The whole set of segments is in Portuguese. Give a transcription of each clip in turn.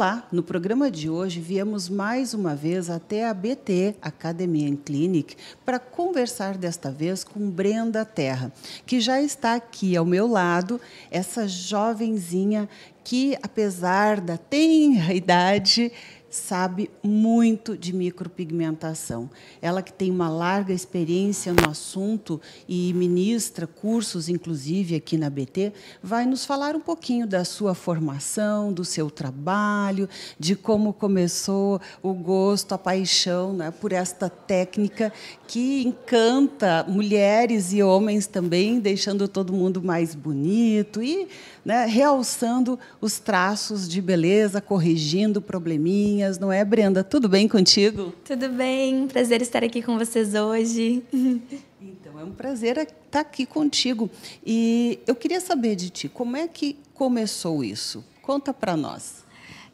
Olá! No programa de hoje, viemos mais uma vez até a BT Academia and Clinic para conversar desta vez com Brenda Terra, que já está aqui ao meu lado, essa jovenzinha que, apesar da tenra idade, sabe muito de micropigmentação. Ela que tem uma larga experiência no assunto e ministra cursos, inclusive aqui na BT, vai nos falar um pouquinho da sua formação, do seu trabalho, de como começou o gosto, a paixão né, por esta técnica que encanta mulheres e homens também, deixando todo mundo mais bonito e né, realçando os traços de beleza, corrigindo probleminhas, não é, Brenda? Tudo bem contigo? Tudo bem, prazer estar aqui com vocês hoje. Então, é um prazer estar aqui contigo. E eu queria saber de ti, como é que começou isso? Conta para nós.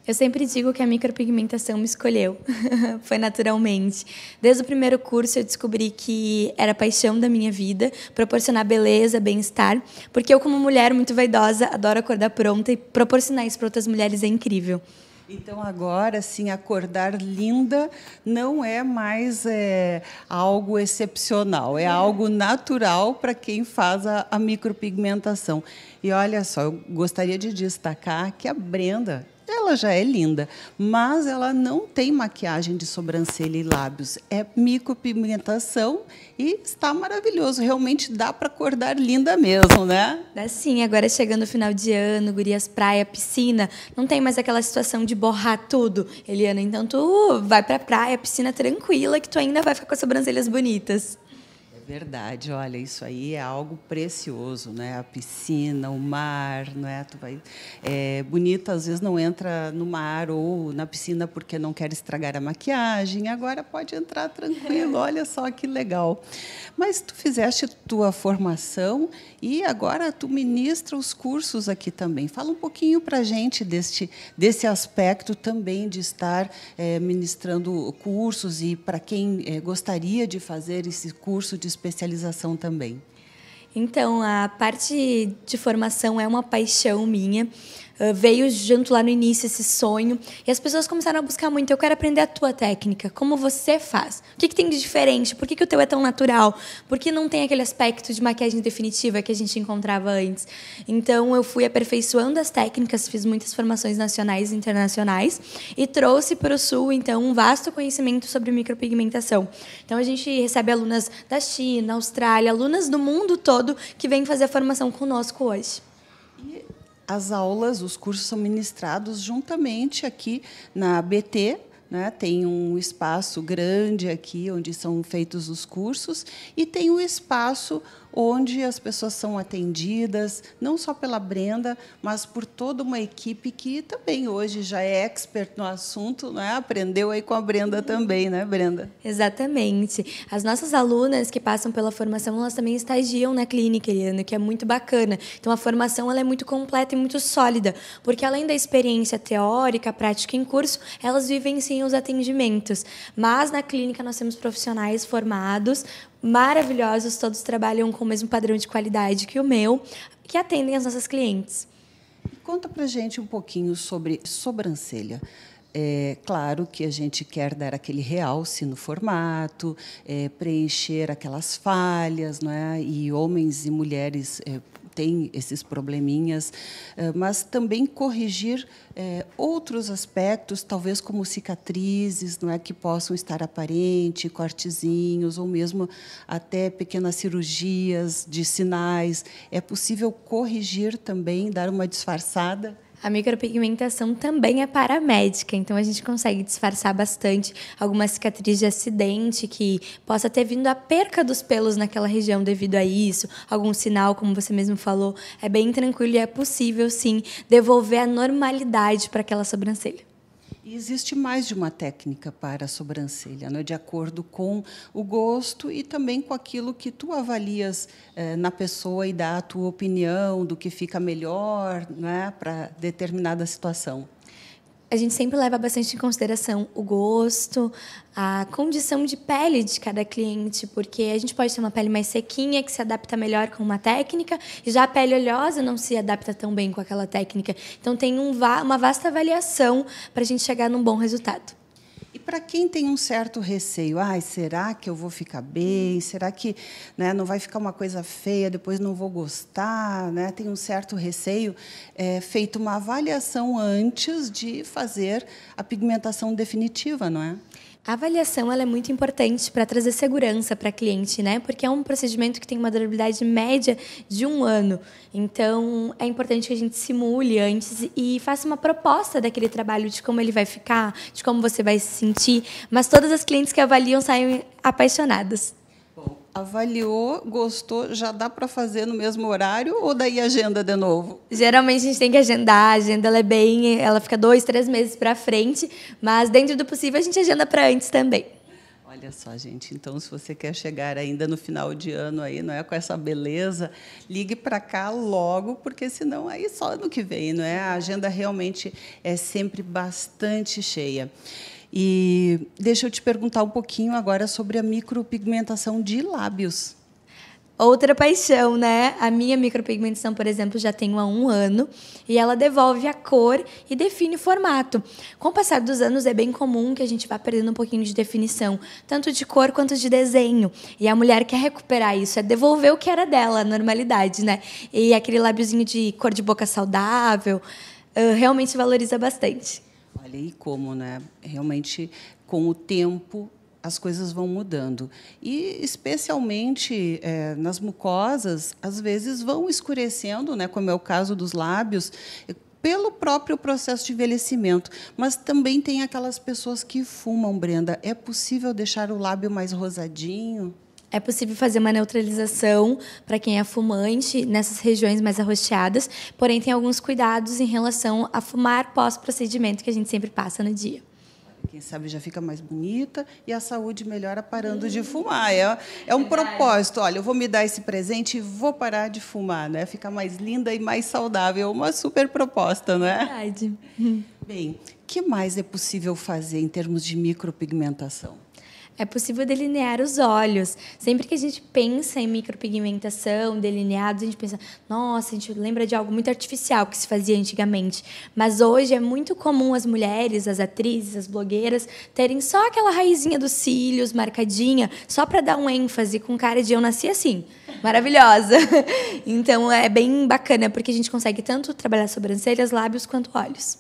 Eu sempre digo que a micropigmentação me escolheu, foi naturalmente. Desde o primeiro curso eu descobri que era a paixão da minha vida, proporcionar beleza, bem-estar, porque eu como mulher muito vaidosa adoro acordar pronta e proporcionar isso para outras mulheres é incrível. Então agora, sim, acordar linda não é mais é, algo excepcional, é, é. algo natural para quem faz a, a micropigmentação. E olha só, eu gostaria de destacar que a Brenda ela já é linda, mas ela não tem maquiagem de sobrancelha e lábios. É micropigmentação e está maravilhoso. Realmente dá para acordar linda mesmo, né? Dá sim. Agora chegando o final de ano, gurias, praia, piscina, não tem mais aquela situação de borrar tudo. Eliana, então tu vai para praia, piscina tranquila, que tu ainda vai ficar com as sobrancelhas bonitas. Verdade, olha, isso aí é algo precioso, né? A piscina, o mar, não é? Tu vai, é bonito, às vezes não entra no mar ou na piscina porque não quer estragar a maquiagem. Agora pode entrar tranquilo, olha só que legal. Mas tu fizeste tua formação e agora tu ministra os cursos aqui também. Fala um pouquinho para gente deste desse aspecto também de estar é, ministrando cursos e para quem é, gostaria de fazer esse curso de especialização também? Então, a parte de formação é uma paixão minha. Ah, veio junto lá no início esse sonho. E as pessoas começaram a buscar muito. Eu quero aprender a tua técnica, como você faz. O que, que tem de diferente? Por que, que o teu é tão natural? Por que não tem aquele aspecto de maquiagem definitiva que a gente encontrava antes? Então, eu fui aperfeiçoando as técnicas, fiz muitas formações nacionais e internacionais e trouxe para o Sul, então, um vasto conhecimento sobre micropigmentação. Então, a gente recebe alunas da China, Austrália, alunas do mundo todo que vêm fazer a formação conosco hoje as aulas, os cursos são ministrados juntamente aqui na ABT, né? Tem um espaço grande aqui onde são feitos os cursos e tem o um espaço onde as pessoas são atendidas, não só pela Brenda, mas por toda uma equipe que também hoje já é expert no assunto, né? aprendeu aí com a Brenda também, né, Brenda? Exatamente. As nossas alunas que passam pela formação, elas também estagiam na clínica, Eliana, que é muito bacana. Então, a formação ela é muito completa e muito sólida, porque além da experiência teórica, prática em curso, elas vivenciam os atendimentos. Mas na clínica nós temos profissionais formados maravilhosos, todos trabalham com o mesmo padrão de qualidade que o meu, que atendem as nossas clientes. Conta pra gente um pouquinho sobre sobrancelha. É, claro que a gente quer dar aquele realce no formato, é, preencher aquelas falhas, não é? E homens e mulheres é, tem esses probleminhas, eh, mas também corrigir é, outros aspectos, talvez como cicatrizes, não é que possam estar aparentes, cortezinhos ou mesmo até pequenas cirurgias de sinais. É possível corrigir também, dar uma disfarçada a micropigmentação também é paramédica, então a gente consegue disfarçar bastante alguma cicatriz de acidente que possa ter vindo a perca dos pelos naquela região devido a isso, algum sinal, como você mesmo falou. É bem tranquilo e é possível, sim, devolver a normalidade para aquela sobrancelha. E existe mais de uma técnica para a sobrancelha, né? de acordo com o gosto e também com aquilo que tu avalias eh, na pessoa e dá a tua opinião do que fica melhor né? para determinada situação a gente sempre leva bastante em consideração o gosto, a condição de pele de cada cliente, porque a gente pode ter uma pele mais sequinha que se adapta melhor com uma técnica, e já a pele oleosa não se adapta tão bem com aquela técnica. Então tem um, uma vasta avaliação para a gente chegar num bom resultado para quem tem um certo receio, ai, será que eu vou ficar bem? Uhum. Será que né, não vai ficar uma coisa feia, depois não vou gostar? Né? Tem um certo receio, é feito uma avaliação antes de fazer a pigmentação definitiva, não é? A avaliação ela é muito importante para trazer segurança para cliente, né? Porque é um procedimento que tem uma durabilidade média de um ano. Então, é importante que a gente simule antes e faça uma proposta daquele trabalho, de como ele vai ficar, de como você vai se sentir. Mas todas as clientes que avaliam saem apaixonadas avaliou, gostou, já dá para fazer no mesmo horário ou daí agenda de novo? Geralmente a gente tem que agendar, a agenda ela é bem, ela fica dois, três meses para frente, mas dentro do possível a gente agenda para antes também. Olha só, gente. Então, se você quer chegar ainda no final de ano aí, não é com essa beleza, ligue para cá logo, porque senão aí só ano que vem, não é? A agenda realmente é sempre bastante cheia. E deixa eu te perguntar um pouquinho agora sobre a micropigmentação de lábios. Outra paixão, né? A minha micropigmentação, por exemplo, já tenho há um ano e ela devolve a cor e define o formato. Com o passar dos anos, é bem comum que a gente vá perdendo um pouquinho de definição, tanto de cor quanto de desenho. E a mulher quer recuperar isso, é devolver o que era dela, a normalidade, né? E aquele lábiozinho de cor de boca saudável realmente valoriza bastante. Olha, e como, né? Realmente, com o tempo, as coisas vão mudando. E, especialmente é, nas mucosas, às vezes vão escurecendo, né, como é o caso dos lábios, pelo próprio processo de envelhecimento. Mas também tem aquelas pessoas que fumam, Brenda. É possível deixar o lábio mais rosadinho? É possível fazer uma neutralização para quem é fumante nessas regiões mais arroxeadas, porém tem alguns cuidados em relação a fumar pós-procedimento que a gente sempre passa no dia. Quem sabe já fica mais bonita e a saúde melhora parando de fumar. É, é um propósito. Olha, eu vou me dar esse presente e vou parar de fumar, né? Ficar mais linda e mais saudável. É uma super proposta, não é? Verdade. Bem, que mais é possível fazer em termos de micropigmentação? É possível delinear os olhos. Sempre que a gente pensa em micropigmentação, delineados, a gente pensa, nossa, a gente lembra de algo muito artificial que se fazia antigamente. Mas hoje é muito comum as mulheres, as atrizes, as blogueiras terem só aquela raizinha dos cílios marcadinha, só para dar um ênfase com cara de eu nasci assim. Maravilhosa. Então é bem bacana porque a gente consegue tanto trabalhar sobrancelhas, lábios quanto olhos.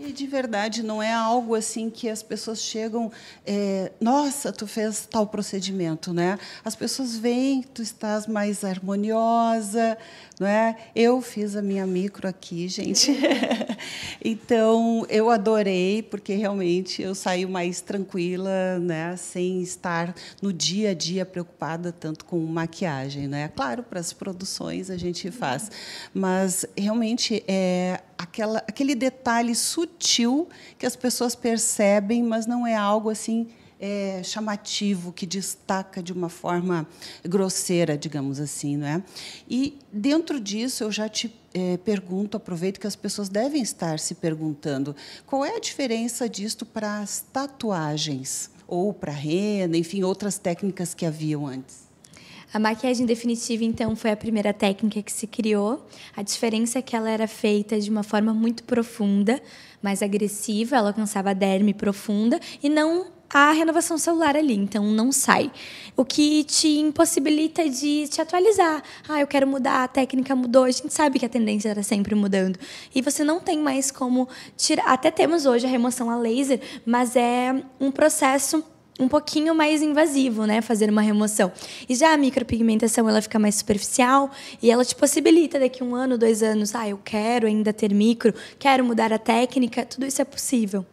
E de verdade, não é algo assim que as pessoas chegam, é, nossa, tu fez tal procedimento, né? As pessoas veem, tu estás mais harmoniosa, não é? Eu fiz a minha micro aqui, gente. então, eu adorei, porque realmente eu saio mais tranquila, né? Sem estar no dia a dia preocupada tanto com maquiagem, né? Claro, para as produções a gente faz, uhum. mas realmente é aquela, aquele detalhe sutil que as pessoas percebem, mas não é algo assim é, chamativo, que destaca de uma forma grosseira, digamos assim. Não é? E, dentro disso, eu já te é, pergunto, aproveito que as pessoas devem estar se perguntando qual é a diferença disto para as tatuagens ou para a renda, enfim, outras técnicas que haviam antes. A maquiagem definitiva, então, foi a primeira técnica que se criou. A diferença é que ela era feita de uma forma muito profunda, mais agressiva, ela alcançava a derme profunda e não a renovação celular ali, então não sai. O que te impossibilita de te atualizar. Ah, eu quero mudar, a técnica mudou, a gente sabe que a tendência era tá sempre mudando. E você não tem mais como tirar. Até temos hoje a remoção a laser, mas é um processo um pouquinho mais invasivo, né? Fazer uma remoção. E já a micropigmentação, ela fica mais superficial e ela te possibilita daqui um ano, dois anos, ah, eu quero ainda ter micro, quero mudar a técnica, tudo isso é possível.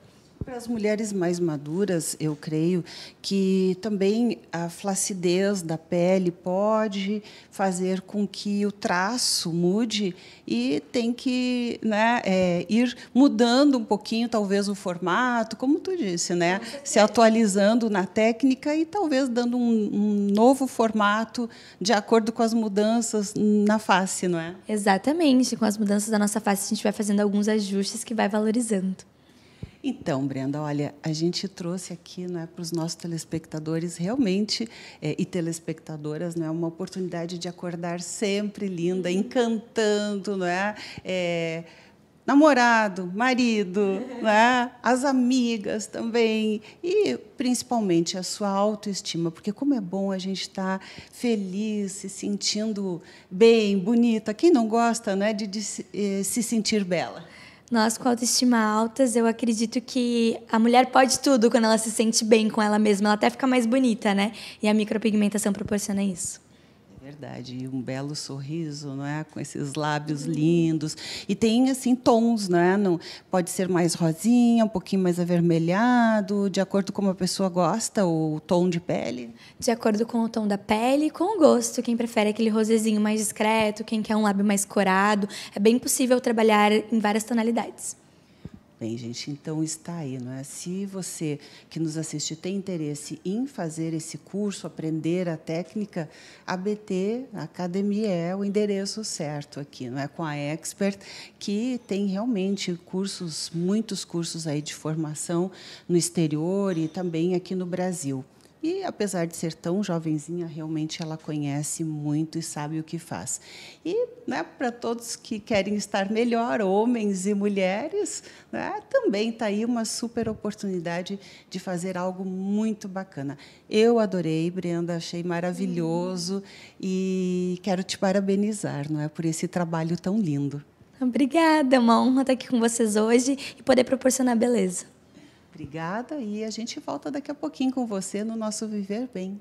Para as mulheres mais maduras, eu creio que também a flacidez da pele pode fazer com que o traço mude e tem que né, é, ir mudando um pouquinho, talvez, o formato, como tu disse, né? se atualizando na técnica e talvez dando um, um novo formato de acordo com as mudanças na face, não é? Exatamente. Com as mudanças da nossa face, a gente vai fazendo alguns ajustes que vai valorizando. Então, Brenda, olha, a gente trouxe aqui não é, para os nossos telespectadores realmente é, e telespectadoras não é, uma oportunidade de acordar sempre linda, encantando, não é? é namorado, marido, né? as amigas também e principalmente a sua autoestima, porque como é bom a gente estar tá feliz, se sentindo bem, bonita. Quem não gosta, não é, de, de se eh, sentir bela? Nós com autoestima altas, eu acredito que a mulher pode tudo quando ela se sente bem com ela mesma, ela até fica mais bonita, né? E a micropigmentação proporciona isso. Verdade, e um belo sorriso, não é? Com esses lábios lindos. E tem assim tons, não é? Não, pode ser mais rosinha, um pouquinho mais avermelhado, de acordo com como a pessoa gosta, o tom de pele. De acordo com o tom da pele e com o gosto. Quem prefere aquele rosezinho mais discreto, quem quer um lábio mais corado, é bem possível trabalhar em várias tonalidades. Bem, gente, então está aí, não é? Se você que nos assiste tem interesse em fazer esse curso, aprender a técnica, a BT Academia é o endereço certo aqui, não é? Com a Expert, que tem realmente cursos, muitos cursos aí de formação no exterior e também aqui no Brasil. E apesar de ser tão jovenzinha, realmente ela conhece muito e sabe o que faz. E né, para todos que querem estar melhor, homens e mulheres, né, também está aí uma super oportunidade de fazer algo muito bacana. Eu adorei, Brenda, achei maravilhoso hum. e quero te parabenizar não é, por esse trabalho tão lindo. Obrigada, é uma honra estar aqui com vocês hoje e poder proporcionar beleza. Obrigada e a gente volta daqui a pouquinho com você no nosso Viver Bem.